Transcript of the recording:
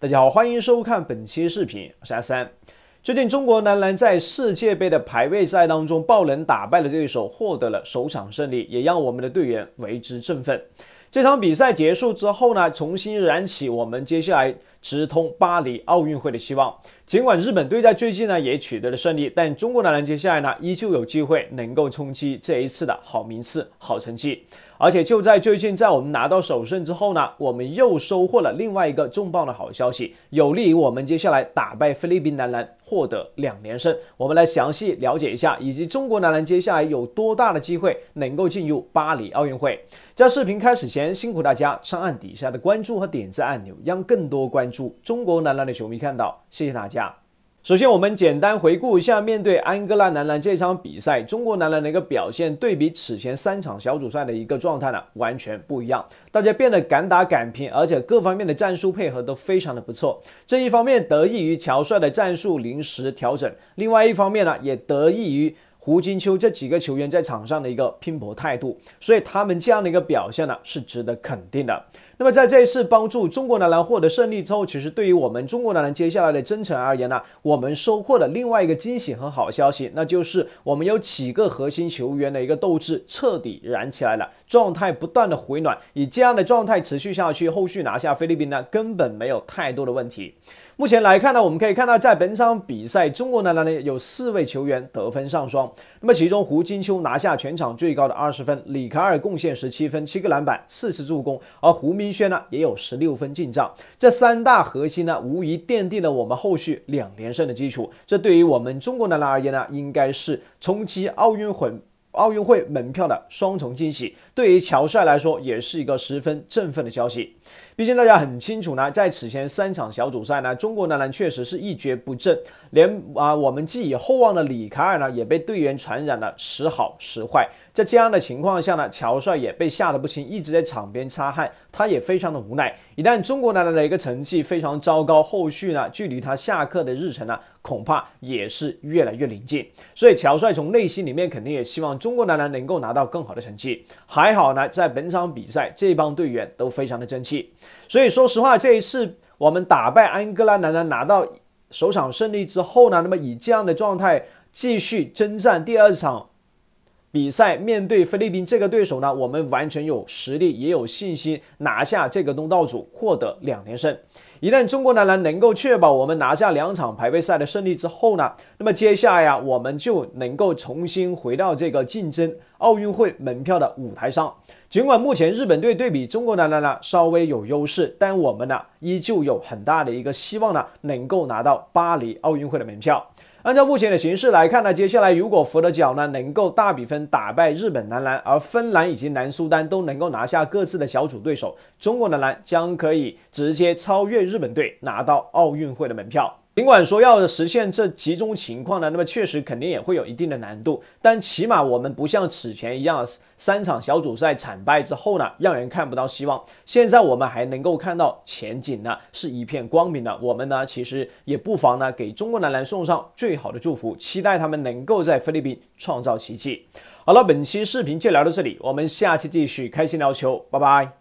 大家好，欢迎收看本期视频，我是阿三。最近中国男篮在世界杯的排位赛当中爆冷打败了对手，获得了首场胜利，也让我们的队员为之振奋。这场比赛结束之后呢，重新燃起我们接下来直通巴黎奥运会的希望。尽管日本队在最近呢也取得了胜利，但中国男篮接下来呢依旧有机会能够冲击这一次的好名次、好成绩。而且就在最近，在我们拿到首胜之后呢，我们又收获了另外一个重磅的好消息，有利于我们接下来打败菲律宾男篮，获得两连胜。我们来详细了解一下，以及中国男篮接下来有多大的机会能够进入巴黎奥运会。在视频开始前，辛苦大家上按底下的关注和点赞按钮，让更多关注中国男篮的球迷看到。谢谢大家。首先，我们简单回顾一下，面对安哥拉男篮这场比赛，中国男篮的一个表现对比此前三场小组赛的一个状态呢，完全不一样。大家变得敢打敢拼，而且各方面的战术配合都非常的不错。这一方面得益于乔帅的战术临时调整，另外一方面呢，也得益于。胡金秋这几个球员在场上的一个拼搏态度，所以他们这样的一个表现呢是值得肯定的。那么在这一次帮助中国男篮获得胜利之后，其实对于我们中国男篮接下来的征程而言呢，我们收获的另外一个惊喜和好消息，那就是我们有几个核心球员的一个斗志彻底燃起来了，状态不断的回暖，以这样的状态持续下去，后续拿下菲律宾呢根本没有太多的问题。目前来看呢，我们可以看到在本场比赛中国男篮呢有四位球员得分上双。那么，其中胡金秋拿下全场最高的二十分，李卡尔贡献十七分、七个篮板、四次助攻，而胡明轩呢也有十六分进账。这三大核心呢，无疑奠定了我们后续两连胜的基础。这对于我们中国男篮而言呢，应该是冲击奥运会奥运会门票的双重惊喜。对于乔帅来说，也是一个十分振奋的消息。毕竟大家很清楚呢，在此前三场小组赛呢，中国男篮确实是一蹶不振，连啊我们寄以厚望的李凯尔呢，也被队员传染了时好时坏。在这样的情况下呢，乔帅也被吓得不轻，一直在场边擦汗，他也非常的无奈。一旦中国男篮的一个成绩非常糟糕，后续呢，距离他下课的日程呢，恐怕也是越来越临近。所以乔帅从内心里面肯定也希望中国男篮能够拿到更好的成绩。还好呢，在本场比赛这帮队员都非常的争气。所以说实话，这一次我们打败安哥拉男篮拿到首场胜利之后呢，那么以这样的状态继续征战第二场。比赛面对菲律宾这个对手呢，我们完全有实力，也有信心拿下这个东道主，获得两连胜。一旦中国男篮能够确保我们拿下两场排位赛的胜利之后呢，那么接下来呀，我们就能够重新回到这个竞争奥运会门票的舞台上。尽管目前日本队对比中国男篮呢稍微有优势，但我们呢依旧有很大的一个希望呢，能够拿到巴黎奥运会的门票。按照目前的形势来看呢，接下来如果佛得角呢，能够大比分打败日本男篮，而芬兰以及南苏丹都能够拿下各自的小组对手，中国男篮将可以直接超越日本队，拿到奥运会的门票。尽管说要实现这集中情况呢，那么确实肯定也会有一定的难度，但起码我们不像此前一样三场小组赛惨败之后呢，让人看不到希望。现在我们还能够看到前景呢，是一片光明的。我们呢，其实也不妨呢，给中国男篮送上最好的祝福，期待他们能够在菲律宾创造奇迹。好了，本期视频就聊到这里，我们下期继续开心聊球，拜拜。